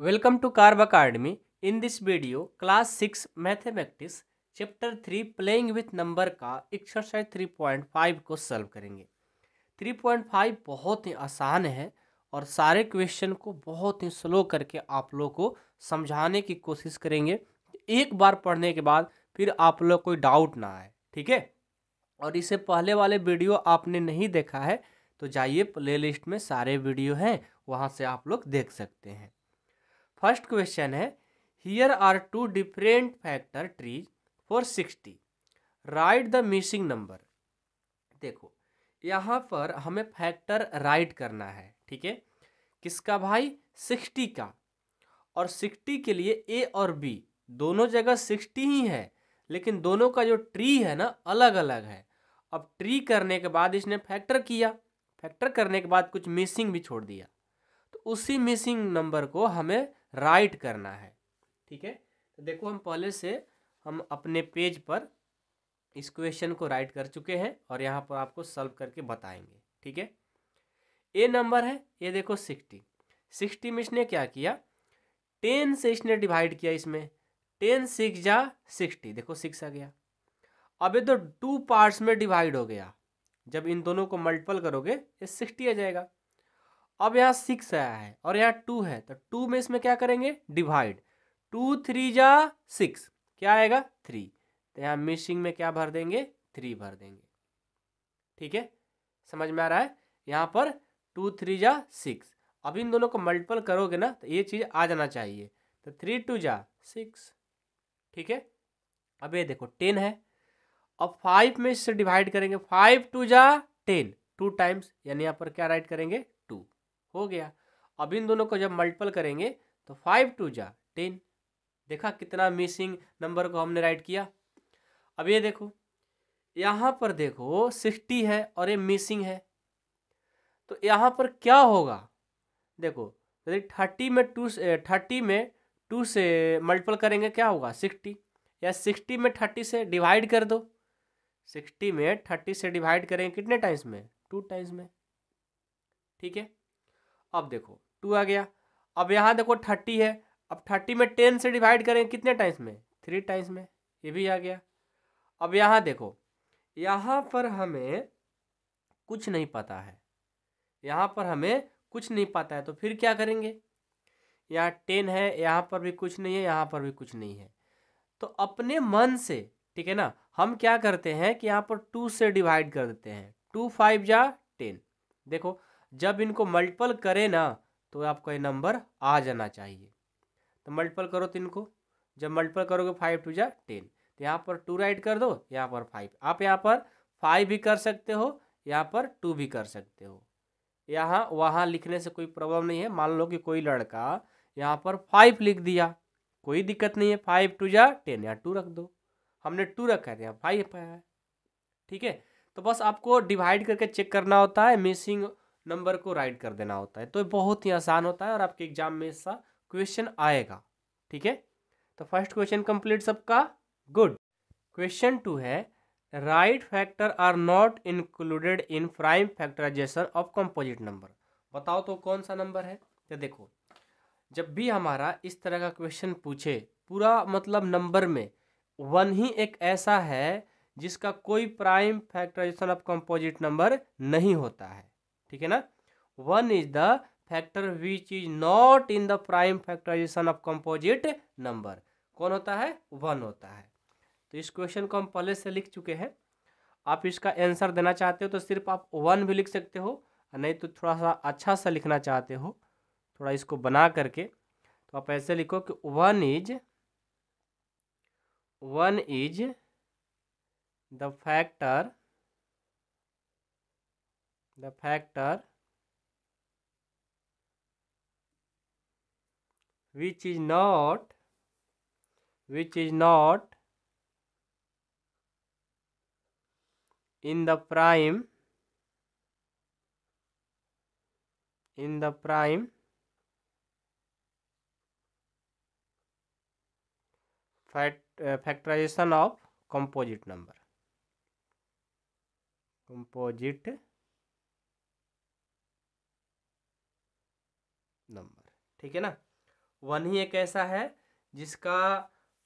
welcome to Carb academy in this video class six mathematics chapter three playing with number का exercise five को solve करेंगे three point five बहुत ही आसान है और सारे क्वेश्चन को बहुत ही स्लो करके आप लोग को समझाने की कोशिश करेंगे एक बार पढ़ने के बाद फिर आप लोग कोई डाउट ना आए ठीक है और इसे पहले वाले वीडियो आपने नहीं देखा है तो जाइए प्ले में सारे वीडियो हैं वहाँ से आप लोग देख सकते हैं फर्स्ट क्वेश्चन है here are two different factor trees for sixty write the missing number देखो यहाँ पर हमें फैक्टर राइट करना है ठीक है किसका भाई सिक्सटी का और सिक्सटी के लिए ए और बी दोनों जगह सिक्सटी ही है लेकिन दोनों का जो ट्री है ना अलग अलग है अब ट्री करने के बाद इसने फैक्टर किया फैक्टर करने के बाद कुछ मिसिंग भी छोड़ दिया तो उसी मिसिंग नंबर को हमें राइट करना है ठीक है तो देखो हम पहले से हम अपने पेज पर इस क्वेश्चन को राइट कर चुके हैं और यहाँ पर आपको सॉल्व करके बताएंगे ठीक है ए नंबर है ये देखो सिक्सटी सिक्सटी में इसने क्या किया टेन से इसने डिवाइड किया इसमें टेन सिक्स जा सिक्सटी देखो सिक्स आ गया अब ये तो टू पार्ट्स में डिवाइड हो गया जब इन दोनों को मल्टीपल करोगे ये सिक्सटी आ जाएगा अब यहाँ सिक्स आया है और यहाँ टू है तो टू में इसमें क्या करेंगे डिवाइड टू थ्री जा सिक्स क्या आएगा थ्री तो यहाँ मिसिंग में क्या भर देंगे थ्री भर देंगे ठीक है समझ में आ रहा है यहाँ पर टू थ्री जा सिक्स अब इन दोनों को मल्टीपल करोगे ना तो ये चीज़ आ जाना चाहिए तो थ्री टू जा सिक्स ठीक है अब ये देखो टेन है अब फाइव में इससे डिवाइड करेंगे फाइव टू जा टेन टू टाइम्स यानी यहाँ पर क्या राइट करेंगे हो गया अब इन दोनों को जब मल्टीपल करेंगे तो फाइव टू जा टेन देखा कितना मिसिंग नंबर को हमने राइट किया अब ये देखो यहाँ पर देखो सिक्सटी है और ये मिसिंग है तो यहाँ पर क्या होगा देखो यदि थर्टी में टू से थर्टी में टू से मल्टीपल करेंगे क्या होगा सिक्सटी या सिक्सटी में थर्टी से डिवाइड कर दो सिक्सटी में थर्टी से डिवाइड करेंगे कितने टाइम्स में टू टाइम्स में ठीक है अब देखो टू आ गया अब यहाँ देखो थर्टी है अब थर्टी में टेन से डिवाइड करेंगे कितने टाइम्स में थ्री टाइम्स में ये भी आ गया अब यहाँ देखो यहाँ पर हमें कुछ नहीं पता है यहाँ पर हमें कुछ नहीं पता है तो फिर क्या करेंगे यहाँ टेन है यहाँ पर भी कुछ नहीं है यहाँ पर भी कुछ नहीं है तो अपने मन से ठीक है ना हम क्या करते हैं कि यहाँ पर टू से डिवाइड कर देते हैं टू फाइव या टेन देखो जब इनको मल्टीपल करें ना तो आपका ये नंबर आ जाना चाहिए तो मल्टीपल करो तो इनको जब मल्टीपल करोगे फाइव टू जा टेन तो यहाँ पर टू राइट कर दो यहाँ पर फाइव आप यहाँ पर फाइव भी कर सकते हो यहाँ पर टू भी कर सकते हो यहाँ वहाँ लिखने से कोई प्रॉब्लम नहीं है मान लो कि कोई लड़का यहाँ पर फाइव लिख दिया कोई दिक्कत नहीं है फाइव टू जा टेन या टू रख दो हमने टू रखा है तो यहाँ फाइव है ठीक है तो बस आपको डिवाइड करके चेक करना होता है मिसिंग नंबर को राइट कर देना होता है तो बहुत ही आसान होता है और आपके एग्जाम में इसका क्वेश्चन आएगा ठीक है तो फर्स्ट क्वेश्चन कंप्लीट सबका गुड क्वेश्चन टू है write factor are not included in prime factorization of composite number बताओ तो कौन सा नंबर है तो देखो जब भी हमारा इस तरह का क्वेश्चन पूछे पूरा मतलब नंबर में वन ही एक ऐसा है जिसका कोई prime factorization of composite number नहीं होता है ठीक है ना one is the factor which is not in the prime factorization of composite number कौन होता है वन होता है तो इस क्वेश्चन को हम पहले से लिख चुके हैं आप इसका आंसर देना चाहते हो तो सिर्फ आप वन भी लिख सकते हो नहीं तो थोड़ा सा अच्छा सा लिखना चाहते हो थोड़ा इसको बना करके तो आप ऐसे लिखो कि one is one is the factor the factor which is not which is not in the prime in the prime fact, uh, factorization of composite number composite ठीक है ना वन ही एक ऐसा है जिसका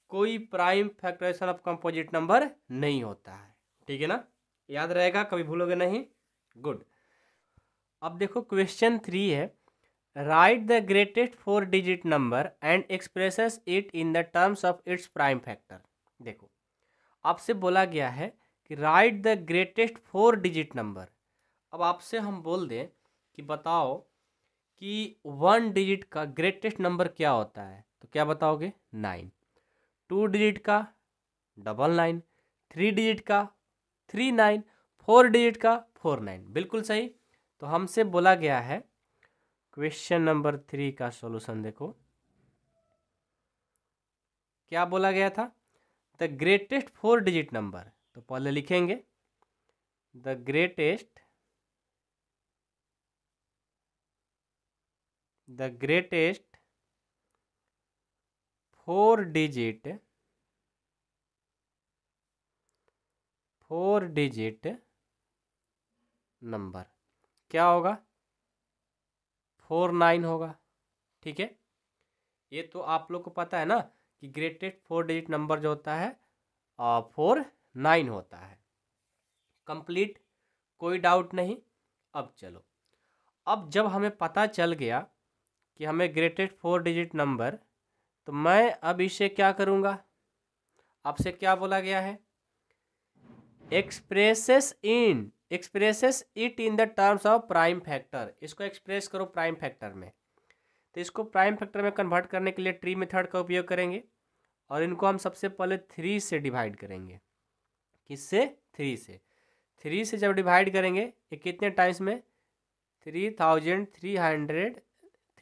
कोई prime factorization of composite number नहीं होता है ठीक है ना याद रहेगा कभी भूलोगे नहीं गुड अब देखो क्वेश्चन थ्री है write the greatest four digit number and express it in the terms of its prime factor देखो आपसे बोला गया है कि write the greatest four digit number अब आपसे हम बोल दें कि बताओ कि वन डिजिट का ग्रेटेस्ट नंबर क्या होता है तो क्या बताओगे नाइन टू डिजिट का डबल नाइन थ्री डिजिट का थ्री नाइन फोर डिजिट का फोर नाइन बिल्कुल सही तो हमसे बोला गया है क्वेश्चन नंबर थ्री का सॉल्यूशन देखो क्या बोला गया था the greatest four digit number तो पहले लिखेंगे the greatest the greatest four digit four digit number क्या होगा फोर नाइन होगा ठीक है ये तो आप लोग को पता है ना कि ग्रेटेस्ट फोर डिजिट नंबर जो होता है फोर नाइन होता है कंप्लीट कोई डाउट नहीं अब चलो अब जब हमें पता चल गया कि हमें ग्रेटेस्ट फोर डिजिट नंबर तो मैं अब इसे क्या करूँगा आपसे क्या बोला गया है expresses in expresses it in the terms of prime factor इसको एक्सप्रेस करो प्राइम फैक्टर में तो इसको प्राइम फैक्टर में कन्वर्ट करने के लिए ट्री मेथड का उपयोग करेंगे और इनको हम सबसे पहले थ्री से डिवाइड करेंगे किससे थ्री से थ्री से जब डिवाइड करेंगे ये कितने टाइम्स में three thousand three hundred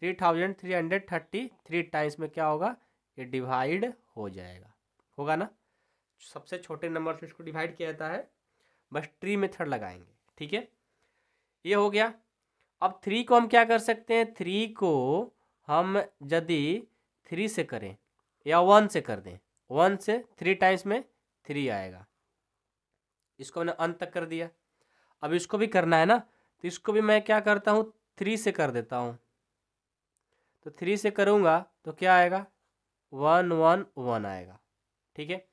three thousand three hundred thirty three times में क्या होगा ये डिवाइड हो जाएगा होगा ना सबसे छोटे नंबर से इसको डिवाइड किया जाता है बस ट्री मेथड लगाएंगे ठीक है ये हो गया अब थ्री को हम क्या कर सकते हैं थ्री को हम यदि थ्री से करें या वन से कर दें वन से थ्री टाइम्स में थ्री आएगा इसको मैंने अंत तक कर दिया अब इसको भी करना है ना तो इसको भी मैं क्या करता हूँ थ्री से कर देता हूँ तो थ्री से करूँगा तो क्या आएगा वन वन वन आएगा ठीक है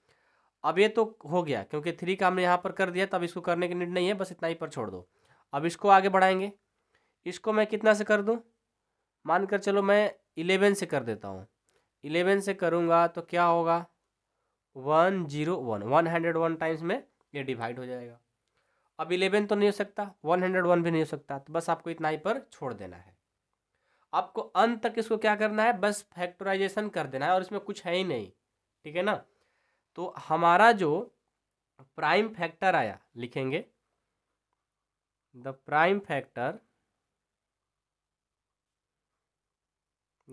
अब ये तो हो गया क्योंकि थ्री का हमने यहाँ पर कर दिया तब इसको करने की नीड नहीं है बस इतना ही पर छोड़ दो अब इसको आगे बढ़ाएंगे इसको मैं कितना से कर दूँ मान कर चलो मैं इलेवन से कर देता हूँ इलेवन से करूँगा तो क्या होगा one zero one one hundred one times में ये डिवाइड हो जाएगा अब इलेवन तो नहीं हो सकता वन हंड्रेड वन भी नहीं हो सकता तो बस आपको इतना ही पर छोड़ देना है आपको अंत तक इसको क्या करना है बस फैक्टराइजेशन कर देना है और इसमें कुछ है ही नहीं ठीक है ना तो हमारा जो प्राइम फैक्टर आया लिखेंगे the prime factor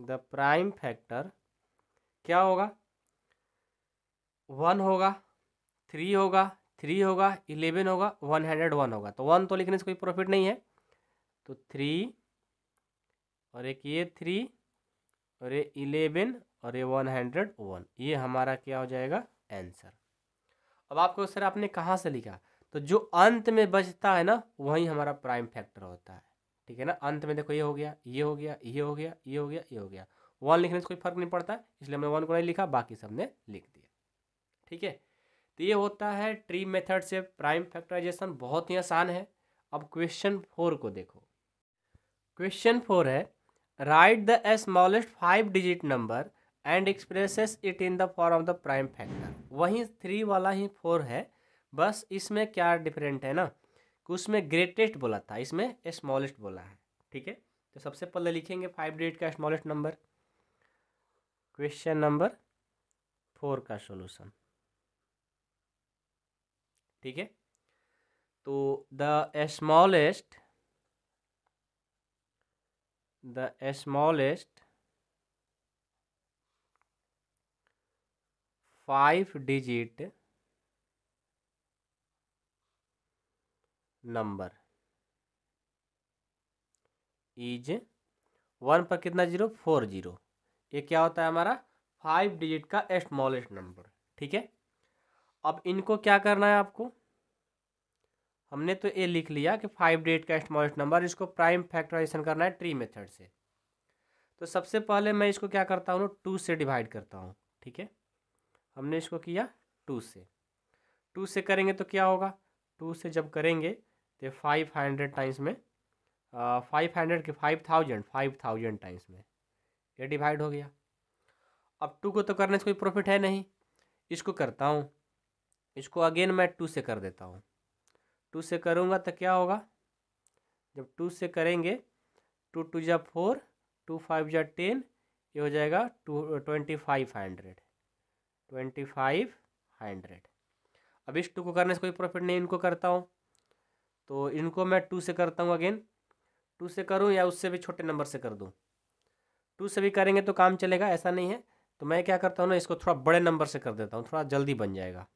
the prime factor क्या होगा वन होगा थ्री होगा थ्री होगा इलेवन होगा वन हंड्रेड वन होगा तो वन तो लिखने से कोई प्रॉफिट नहीं है तो थ्री और एक ये थ्री और ये इलेवन और ये वन हंड्रेड वन ये हमारा क्या हो जाएगा आंसर अब आपको सर आपने कहाँ से लिखा तो जो अंत में बचता है ना वही हमारा प्राइम फैक्टर होता है ठीक है ना अंत में देखो ये हो गया ये हो गया ये हो गया ये हो गया ये हो गया वन लिखने से कोई फर्क नहीं पड़ता इसलिए हमने वन को नहीं लिखा बाकी सब ने लिख दिया ठीक है तो ये होता है ट्री मेथड से प्राइम फैक्टराइजेशन बहुत ही आसान है अब क्वेश्चन फोर को देखो क्वेश्चन फोर है write the smallest five digit number and expresses it in the form of the prime factor वहीं थ्री वाला ही फोर है बस इसमें क्या डिफरेंट है ना कि उसमें ग्रेटेस्ट बोला था इसमें स्मॉलेस्ट बोला है ठीक है तो सबसे पहले लिखेंगे फाइव डिजिट का smallest number question number four का सोल्यूशन ठीक है तो the smallest the smallest five digit number is one पर कितना जीरो फोर जीरो ये क्या होता है हमारा फाइव डिजिट का स्मॉलेस्ट नंबर ठीक है अब इनको क्या करना है आपको हमने तो ये लिख लिया कि फाइव डेट का स्मॉलेस्ट नंबर इसको प्राइम फैक्टराइजेशन करना है ट्री मेथड से तो सबसे पहले मैं इसको क्या करता हूँ टू से डिवाइड करता हूँ ठीक है हमने इसको किया टू से टू से करेंगे तो क्या होगा टू से जब करेंगे तो फाइव हंड्रेड टाइम्स में फाइव हंड्रेड के five thousand five thousand times में ये डिवाइड हो गया अब टू को तो करने से कोई प्रॉफिट है नहीं इसको करता हूँ इसको अगेन मैं टू से कर देता हूँ टू से करूँगा तो क्या होगा जब टू से करेंगे टू टू जा फोर टू फाइव जा टेन ये हो जाएगा two twenty five hundred twenty five hundred अब इस टू को करने से कोई प्रॉफिट नहीं इनको करता हूँ तो इनको मैं टू से करता हूँ अगेन टू से करूँ या उससे भी छोटे नंबर से कर दूँ टू से भी करेंगे तो काम चलेगा ऐसा नहीं है तो मैं क्या करता हूँ ना इसको थोड़ा बड़े नंबर से कर देता हूँ थोड़ा जल्दी बन जाएगा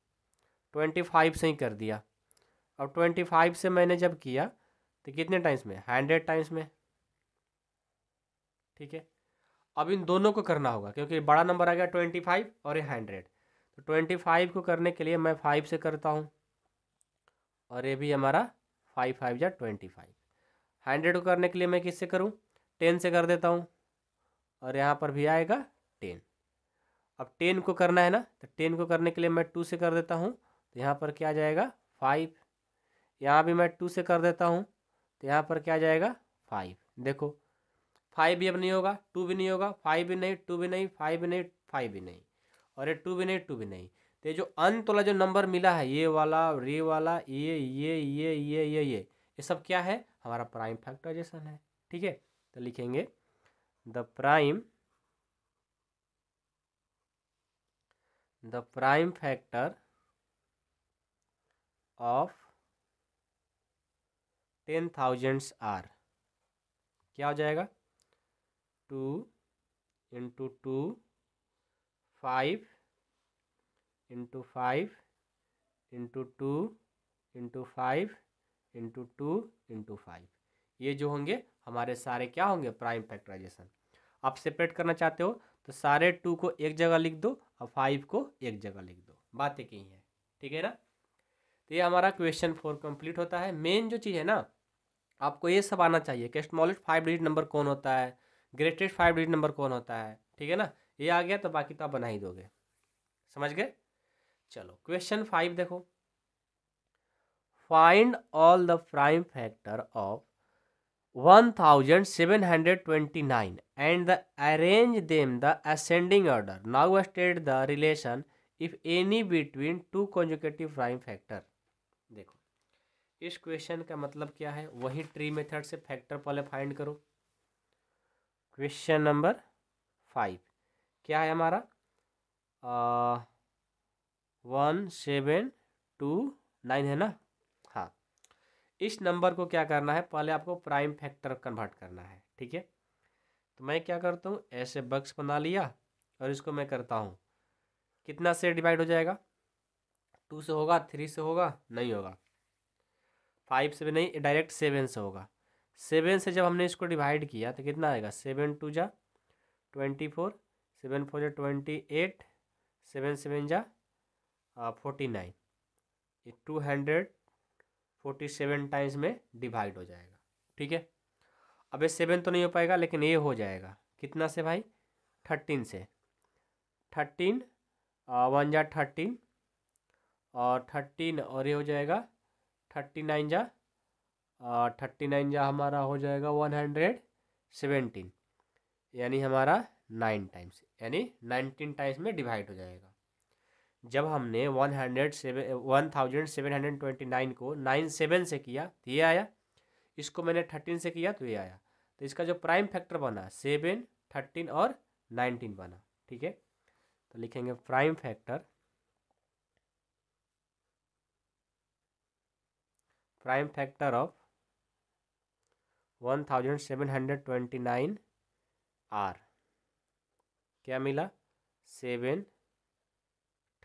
ट्वेंटी फाइव से ही कर दिया अब ट्वेंटी फाइव से मैंने जब किया तो कितने टाइम्स में हंड्रेड टाइम्स में ठीक है अब इन दोनों को करना होगा क्योंकि बड़ा नंबर आ गया ट्वेंटी फाइव और ये हंड्रेड तो ट्वेंटी फाइव को करने के लिए मैं फाइव से करता हूँ और ये भी हमारा फाइव फाइव या ट्वेंटी फाइव हंड्रेड को करने के लिए मैं किससे करूँ टेन से कर देता हूँ और यहाँ पर भी आएगा टेन अब टेन को करना है ना तो टेन को करने के लिए मैं टू से कर देता हूँ तो यहाँ पर क्या आ जाएगा फाइव यहाँ भी मैं टू से कर देता हूँ तो यहाँ पर क्या जाएगा फाइव देखो फाइव भी अब नहीं होगा टू भी नहीं होगा फाइव भी नहीं टू भी नहीं फाइव भी नहीं फाइव भी नहीं और ये टू भी नहीं टू भी नहीं तो ये जो अंत वाला जो नंबर मिला है ये वाला रे वाला ये ये ये ये ये ये ये सब क्या है हमारा प्राइम फैक्टराइजेशन है ठीक है तो लिखेंगे the prime the prime factor of ten thousands are क्या हो जाएगा two into two five into five into two into five into two into five ये जो होंगे हमारे सारे क्या होंगे प्राइम फैक्टराइजेशन आप सेपरेट करना चाहते हो तो सारे टू को एक जगह लिख दो और फाइव को एक जगह लिख दो बातें कहीं हैं है ठीक है ना तो ये हमारा क्वेश्चन फोर कंप्लीट होता है मेन जो चीज़ है ना आपको ये सब आना चाहिए कि स्मॉलेस्ट फाइव डिजिट नंबर कौन होता है ग्रेटेस्ट फाइव डिजिट नंबर कौन होता है ठीक है ना ये आ गया तो बाकी तो आप बना ही दोगे समझ गए चलो क्वेश्चन फाइव देखो find all the prime factor of one thousand seven hundred twenty nine and the arrange them the ascending order now state the relation if any between two consecutive prime factor देखो इस क्वेश्चन का मतलब क्या है वही tree method से factor पहले फाइंड करो क्वेश्चन नंबर फाइव क्या है हमारा वन सेवन टू नाइन है ना हाँ इस नंबर को क्या करना है पहले आपको प्राइम फैक्टर कन्वर्ट करना है ठीक है तो मैं क्या करता हूँ ऐसे बक्स बना लिया और इसको मैं करता हूँ कितना से डिवाइड हो जाएगा टू से होगा थ्री से होगा नहीं होगा फाइव से नहीं डायरेक्ट सेवन से होगा सेवन से जब हमने इसको डिवाइड किया तो कितना आएगा सेवन टू जा ट्वेंटी फोर सेवन फोर जा ट्वेंटी एट सेवन सेवन जा फोर्टी नाइन ये two hundred forty seven times में डिवाइड हो जाएगा ठीक है अब ये सेवन तो नहीं हो पाएगा लेकिन ये हो जाएगा कितना से भाई थर्टीन से थर्टीन वन जा थर्टीन और थर्टीन और ये हो जाएगा थर्टी नाइन जा थर्टी नाइन जा हमारा हो जाएगा वन हंड्रेड सेवेंटीन यानी हमारा नाइन टाइम्स यानी नाइनटीन टाइम्स में डिवाइड हो जाएगा जब हमने one hundred seven one thousand seven hundred twenty nine को नाइन सेवन से किया तो ये आया इसको मैंने थर्टीन से किया तो ये आया तो इसका जो प्राइम फैक्टर बना सेवन थर्टीन और नाइनटीन बना ठीक है तो लिखेंगे prime factor prime seven hundred twenty nine are क्या मिला सेवन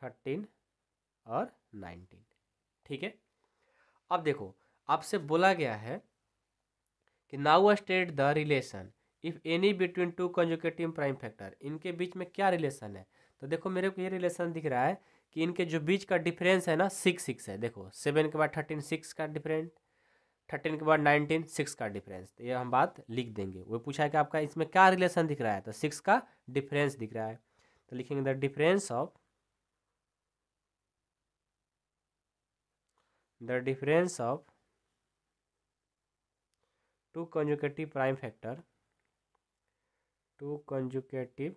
थर्टीन और नाइनटीन ठीक है अब देखो आपसे बोला गया है कि now state the relation if any between two consecutive prime factor इनके बीच में क्या रिलेशन है तो देखो मेरे को ये रिलेशन दिख रहा है कि इनके जो बीच का डिफरेंस है ना सिक्स सिक्स है देखो सेवन के बाद थर्टीन सिक्स का डिफरेंट थर्टीन के बाद नाइनटीन सिक्स का डिफरेंस तो ये हम बात लिख देंगे वो पूछा है कि आपका इसमें क्या रिलेशन दिख रहा है तो सिक्स का डिफरेंस दिख रहा है तो लिखेंगे the difference of the difference of two consecutive prime factor two consecutive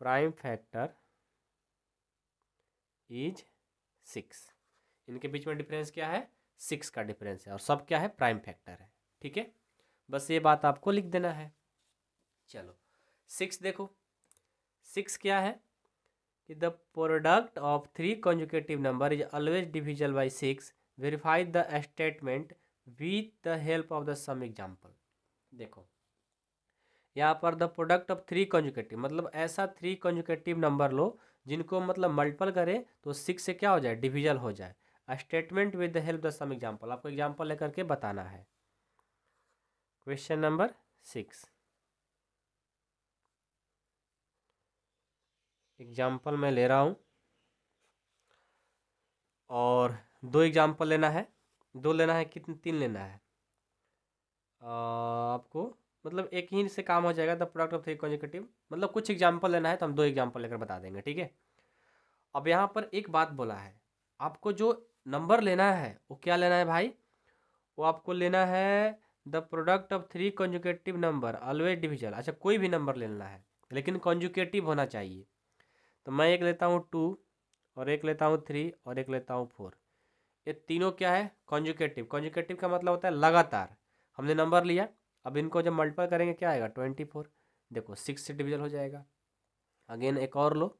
prime factor is six इनके बीच में डिफरेंस क्या है सिक्स का डिफरेंस है और सब क्या है प्राइम फैक्टर है ठीक है बस ये बात आपको लिख देना है चलो सिक्स देखो सिक्स क्या है कि the product of three consecutive number is always divisible by six verify the statement with the help of the some example देखो यहाँ पर the product of three consecutive मतलब ऐसा थ्री कॉन्जुकेटिव नंबर लो जिनको मतलब मल्टीपल करें तो सिक्स से क्या हो जाए डिविजल हो जाए statement with the help the some example आपको एग्जाम्पल लेकर के बताना है क्वेश्चन नंबर सिक्स एग्जाम्पल मैं ले रहा हूँ और दो एग्जाम्पल लेना है दो लेना है कितने तीन लेना है आ, आपको मतलब एक ही से काम हो जाएगा the product of three consecutive मतलब कुछ एग्जाम्पल लेना है तो हम दो एग्जाम्पल लेकर बता देंगे ठीक है अब यहाँ पर एक बात बोला है आपको जो नंबर लेना है वो क्या लेना है भाई वो आपको लेना है the product of three consecutive number always division अच्छा कोई भी नंबर लेना है लेकिन कॉन्जुकेटिव होना चाहिए तो मैं एक लेता हूँ टू और एक लेता हूँ थ्री और एक लेता हूँ फोर ये तीनों क्या है कॉन्जुकेटिव कॉन्जुकेटिव का मतलब होता है लगातार हमने नंबर लिया अब इनको जब मल्टीपल करेंगे क्या आएगा ट्वेंटी फोर देखो सिक्स से डिविज़ल हो जाएगा अगेन एक और लो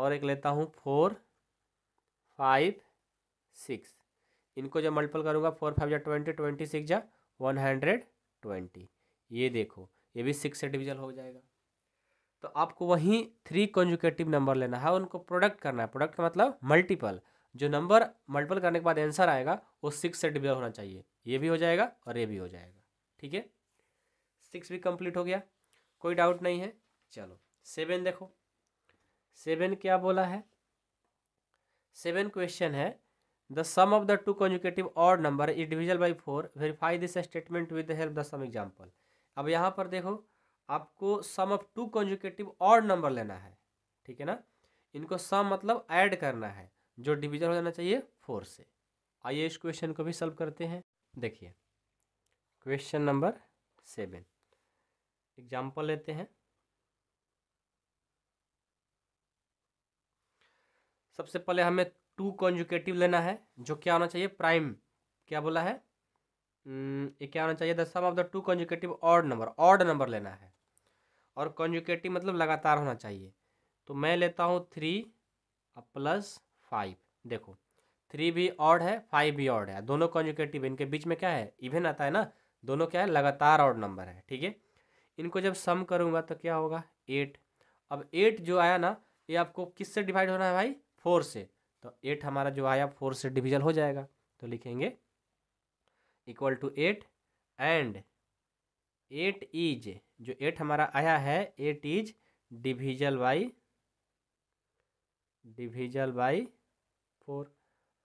और एक लेता हूँ फोर फाइव सिक्स इनको जब मल्टीपल करूँगा फोर फाइव या ट्वेंटी ट्वेंटी सिक्स या वन हंड्रेड ट्वेंटी ये देखो ये भी सिक्स से डिविजल हो जाएगा तो आपको वहीं थ्री कॉन्जुकेटिव नंबर लेना है उनको प्रोडक्ट करना है प्रोडक्ट का मतलब मल्टीपल जो नंबर मल्टीपल करने के बाद आंसर आएगा वो सिक्स से डिविजल होना चाहिए ये भी हो जाएगा और ये भी हो जाएगा ठीक है सिक्स भी कंप्लीट हो गया कोई डाउट नहीं है चलो सेवन देखो सेवन क्या बोला है सेवन क्वेश्चन है the sum of the two consecutive odd number is divisible by four verify this statement with the help the some example अब यहाँ पर देखो आपको sum of two consecutive odd number लेना है ठीक है ना इनको सम मतलब ऐड करना है जो डिविजन हो जाना चाहिए फोर से आइए इस क्वेश्चन को भी सॉल्व करते हैं देखिए क्वेश्चन नंबर सेवन एग्जाम्पल लेते हैं सबसे पहले हमें टू कॉन्जुकेटिव लेना है जो क्या होना चाहिए प्राइम क्या बोला है हम्म, ये क्या होना चाहिए the sum of the two consecutive odd number odd number लेना है और कॉन्जुकेटिव मतलब लगातार होना चाहिए तो मैं लेता हूँ थ्री प्लस फाइव देखो थ्री भी ऑड है फाइव भी ऑर्ड है दोनों कॉन्जुकेटिव इनके बीच में क्या है इवेन आता है ना दोनों क्या है लगातार ऑड नंबर है ठीक है इनको जब सम करूंगा तो क्या होगा एट अब एट जो आया ना ये आपको किस से डिवाइड होना है भाई फोर से तो एट हमारा जो आया फोर से डिविजन हो जाएगा तो लिखेंगे equal to eight and eight is जो एट हमारा आया है eight is divisible by divisible by four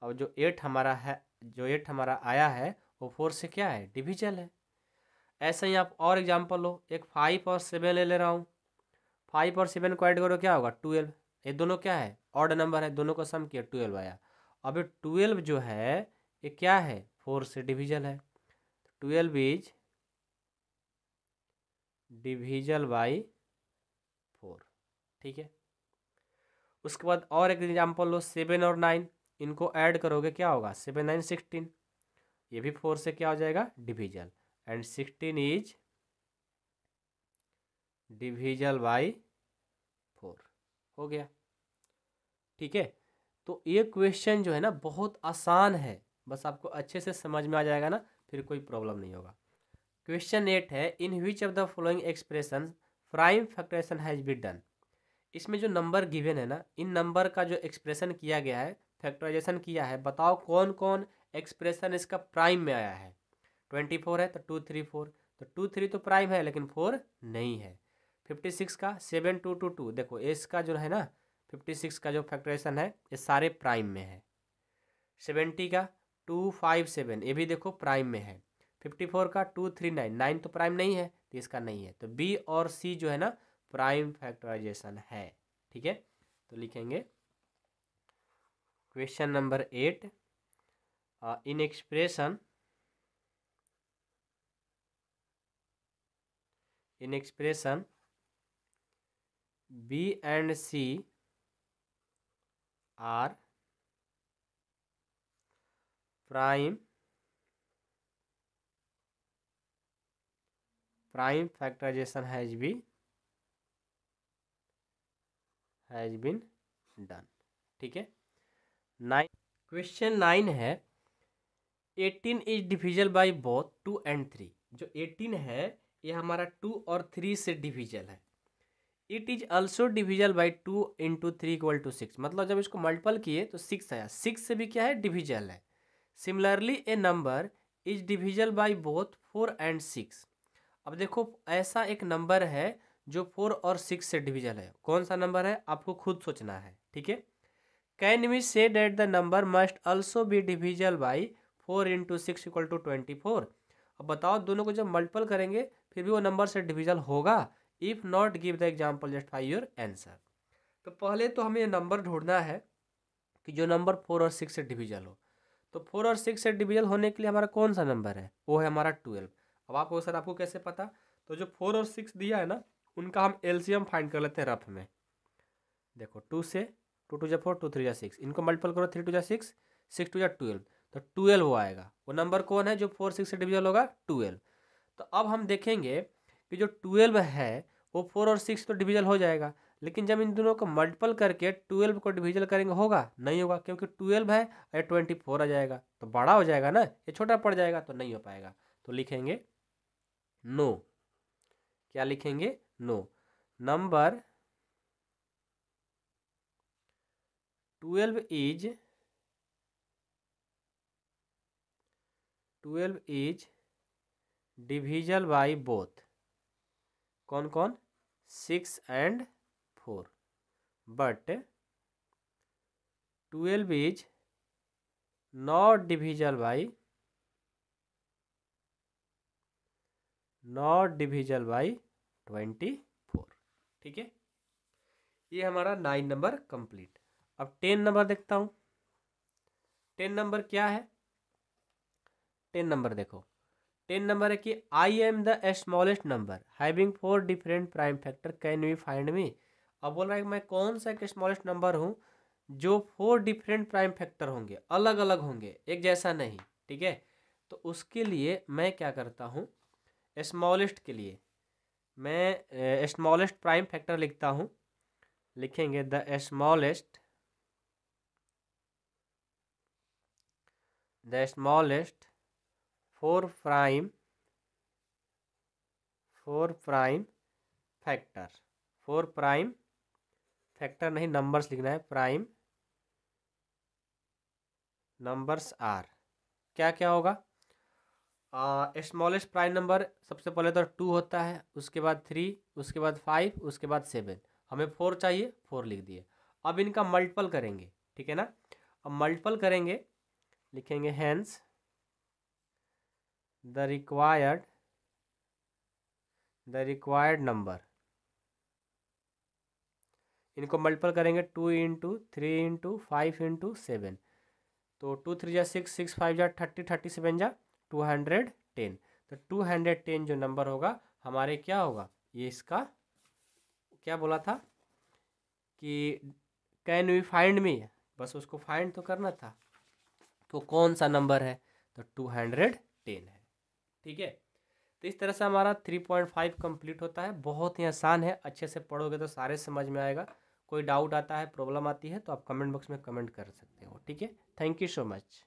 और जो एट हमारा है जो एट हमारा आया है वो फोर से क्या है डिविजन है ऐसा ही आप और एग्जाम्पल लो एक फाइव और सेवन ले ले रहा हूँ फाइव और सेवन को ऐड करो क्या होगा ट्वेल्व ये दोनों क्या है ऑड नंबर है दोनों को सम किया ट्वेल्व आया अब ट्वेल्व जो है ये क्या है फोर से डिविजल है twelve is divisible by four ठीक है उसके बाद और एक एग्जाम्पल लो सेवन और नाइन इनको ऐड करोगे क्या होगा सेवन नाइन सिक्सटीन ये भी फोर से क्या हो जाएगा divisible and sixteen is divisible by four हो गया ठीक है तो ये क्वेश्चन जो है ना बहुत आसान है बस आपको अच्छे से समझ में आ जाएगा ना फिर कोई प्रॉब्लम नहीं होगा क्वेश्चन एट है in which of the following expression prime factorization has be done इसमें जो नंबर गिवन है ना इन नंबर का जो एक्सप्रेशन किया गया है फैक्टराइजेशन किया है बताओ कौन कौन एक्सप्रेशन इसका प्राइम में आया है ट्वेंटी फोर है तो टू थ्री फोर तो टू थ्री तो प्राइम है लेकिन फोर नहीं है फिफ्टी सिक्स का सेवन टू टू टू देखो इसका जो है ना फिफ्टी सिक्स का जो फैक्ट्रेशन है ये सारे प्राइम में है सेवेंटी का टू फाइव सेवन ये भी देखो प्राइम में है फिफ्टी फोर का टू थ्री नाइन नाइन तो प्राइम नहीं है तो इसका नहीं है तो बी और सी जो है ना प्राइम फैक्टराइजेशन है ठीक है तो लिखेंगे question number eight uh, in expression in expression B and C are prime prime factorization has been has been done ठीक है नाइन क्वेश्चन नाइन है eighteen is divisible by both two and three जो eighteen है ये हमारा two और three से divisible है it is also divisible by two into three equal to six मतलब जब इसको मल्टीपल किए तो सिक्स आया सिक्स से भी क्या है डिविजल है similarly a number is divisible by both four and six अब देखो ऐसा एक नंबर है जो फोर और सिक्स से डिविजल है कौन सा नंबर है आपको खुद सोचना है ठीक है can we say that the number must also be divisible by four into six equal to twenty four अब बताओ दोनों को जब मल्टीपल करेंगे फिर भी वो नंबर से डिविजल होगा if not give the example justify your answer तो पहले तो हमें नंबर ढूंढना है कि जो नंबर फोर और सिक्स से डिविजल हो तो फोर और सिक्स से डिविजल होने के लिए हमारा कौन सा नंबर है वो है हमारा ट्वेल्व अब आपको सर आपको कैसे पता तो जो फोर और सिक्स दिया है ना उनका हम एलसीएम फाइंड कर लेते हैं रफ में देखो टू से टू टू जै फोर टू थ्री जै सिक्स इनको मल्टीपल करो थ्री टू जै सिक्स सिक्स टू जै ट्वेल्व तो ट्वेल्व आएगा वो नंबर कौन है जो फोर सिक्स से डिविजल होगा ट्वेल्व तो अब हम देखेंगे कि जो ट्वेल्व है वो फोर और सिक्स तो डिविजल हो जाएगा लेकिन जब इन दोनों को मल्टीपल करके ट्वेल्व को डिविजल करेंगे होगा नहीं होगा क्योंकि ट्वेल्व है और ट्वेंटी फोर आ जाएगा तो बड़ा हो जाएगा ना ये छोटा पड़ जाएगा तो नहीं हो पाएगा तो लिखेंगे नो क्या लिखेंगे no number twelve is twelve is divisible by both कौन कौन six and four but twelve is not divisible by not divisible by twenty four ठीक है ये हमारा नाइन नंबर कंप्लीट अब टेन नंबर देखता हूँ टेन नंबर क्या है टेन नंबर देखो टेन नंबर है कि I am the smallest number having four different prime factor can we find me अब बोल रहा है कि मैं कौन सा एक स्मॉलेस्ट नंबर हूँ जो फोर डिफरेंट प्राइम फैक्टर होंगे अलग अलग होंगे एक जैसा नहीं ठीक है तो उसके लिए मैं क्या करता हूँ स्मॉलेस्ट के लिए मैं स्मॉलेस्ट प्राइम फैक्टर लिखता हूँ लिखेंगे the smallest the smallest four prime four prime factor four prime factor नहीं नंबर्स लिखना है प्राइम नंबर्स आर क्या क्या होगा स्मॉलेस्ट प्राइम नंबर सबसे पहले तो टू होता है उसके बाद थ्री उसके बाद फाइव उसके बाद सेवन हमें फोर चाहिए फोर लिख दिए अब इनका मल्टीपल करेंगे ठीक है ना अब मल्टीपल करेंगे लिखेंगे hence the required the required number इनको मल्टीपल करेंगे two into three into five into seven तो टू थ्री जा सिक्स सिक्स फाइव जा थर्टी थर्टी सेवन जा टू हंड्रेड टेन तो टू हंड्रेड टेन जो नंबर होगा हमारे क्या होगा ये इसका क्या बोला था कि कैन वी फाइंड मी बस उसको फाइंड तो करना था तो कौन सा नंबर है तो टू हंड्रेड टेन है ठीक है तो इस तरह से हमारा थ्री पॉइंट फाइव कम्प्लीट होता है बहुत ही आसान है अच्छे से पढ़ोगे तो सारे समझ में आएगा कोई डाउट आता है प्रॉब्लम आती है तो आप कमेंट बॉक्स में कमेंट कर सकते हो ठीक है थैंक यू सो मच